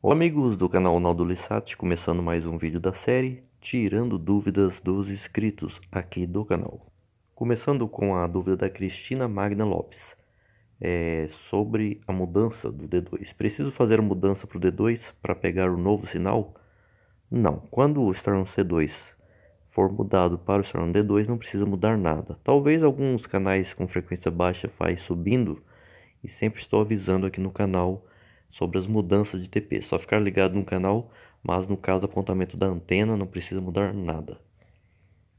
Olá amigos do canal Naldo Lissati, começando mais um vídeo da série Tirando dúvidas dos inscritos aqui do canal. Começando com a dúvida da Cristina Magna Lopes é, sobre a mudança do D2. Preciso fazer a mudança para o D2 para pegar o novo sinal? Não, quando o Stern C2 for mudado para o Stern D2 não precisa mudar nada. Talvez alguns canais com frequência baixa vai subindo e sempre estou avisando aqui no canal sobre as mudanças de TP. Só ficar ligado no canal, mas no caso do apontamento da antena não precisa mudar nada.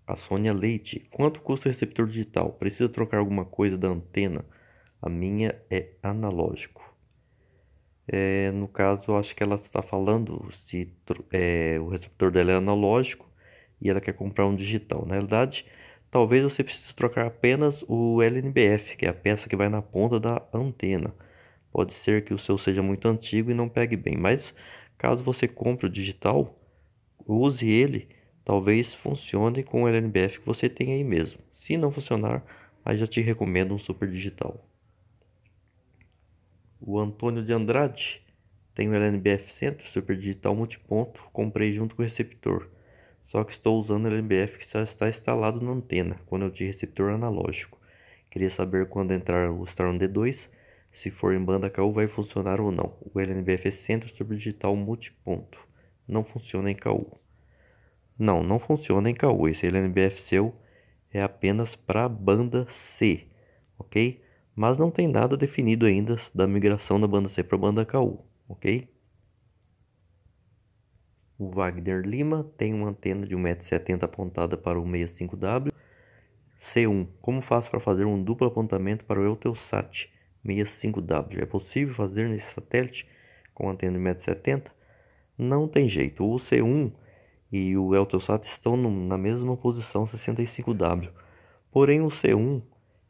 A Sônia Leite, quanto custa o receptor digital? Precisa trocar alguma coisa da antena? A minha é analógico. É, no caso, acho que ela está falando se é, o receptor dela é analógico e ela quer comprar um digital. Na realidade, talvez você precise trocar apenas o LNBF, que é a peça que vai na ponta da antena. Pode ser que o seu seja muito antigo e não pegue bem, mas caso você compre o digital, use ele, talvez funcione com o LNBF que você tem aí mesmo. Se não funcionar, aí já te recomendo um super digital. O Antônio de Andrade tem o LNBF Centro Super Digital Multiponto, comprei junto com o receptor. Só que estou usando o LNBF que já está instalado na antena, quando eu tinha receptor analógico. Queria saber quando entrar o Stron D2 se for em banda KU vai funcionar ou não. O LNBF é centro sobre digital multiponto. Não funciona em KU. Não, não funciona em KU. Esse LNBF seu é apenas para banda C, ok? Mas não tem nada definido ainda da migração da banda C para a banda KU, ok? O Wagner Lima tem uma antena de 1,70m apontada para o 65W. C1. Como faço para fazer um duplo apontamento para o Eutelsat? 65W. É possível fazer nesse satélite com antena de 1,70m? Não tem jeito. O C1 e o Eutelsat estão no, na mesma posição 65W. Porém, o C1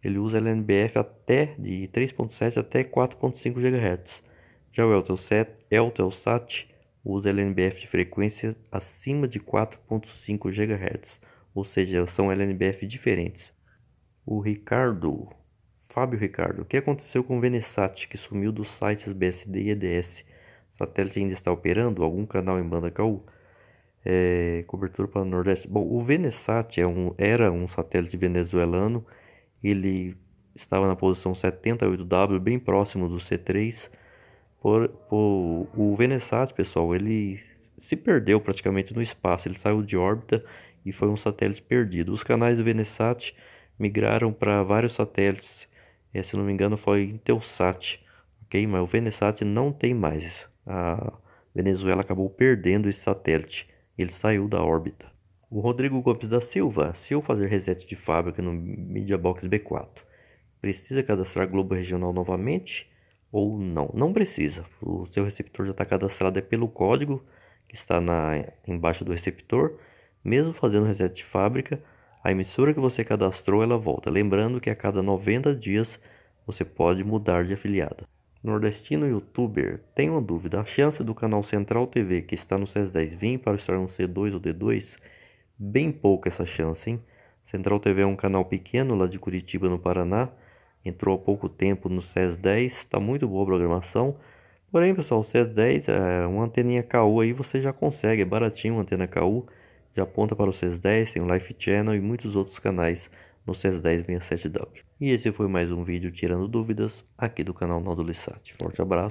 ele usa LNBF até de 3.7 até 4.5 GHz. Já o Eutelsat, Eutelsat usa LNBF de frequência acima de 4.5 GHz, ou seja, são LNBF diferentes. O Ricardo Fábio Ricardo, o que aconteceu com o Venesat, que sumiu dos sites BSD e EDS? O satélite ainda está operando? Algum canal em banda KU? É, cobertura para o Nordeste. Bom, o Venesat é um, era um satélite venezuelano, ele estava na posição 78W, bem próximo do C3. Por, por, o Venesat, pessoal, ele se perdeu praticamente no espaço, ele saiu de órbita e foi um satélite perdido. Os canais do Venesat migraram para vários satélites é, se não me engano, foi Teusat, ok? Mas o Venesat não tem mais. A Venezuela acabou perdendo esse satélite, ele saiu da órbita. O Rodrigo Gomes da Silva, se eu fazer reset de fábrica no MediaBox B4, precisa cadastrar Globo Regional novamente ou não? Não precisa, o seu receptor já está cadastrado é pelo código que está na, embaixo do receptor. Mesmo fazendo reset de fábrica, a emissora que você cadastrou ela volta. Lembrando que a cada 90 dias você pode mudar de afiliada. Nordestino youtuber, tem uma dúvida. A chance do canal Central TV, que está no CES 10, vir para estar no C2 ou D2? Bem pouca essa chance, hein? Central TV é um canal pequeno lá de Curitiba, no Paraná. Entrou há pouco tempo no CES 10, está muito boa a programação. Porém, pessoal, o CES 10 é uma anteninha KU aí, você já consegue, é baratinho uma antena KU já aponta para o CES 10, tem o Life Channel e muitos outros canais no CES 1067W. E esse foi mais um vídeo tirando dúvidas aqui do canal Nodulissat. Forte abraço.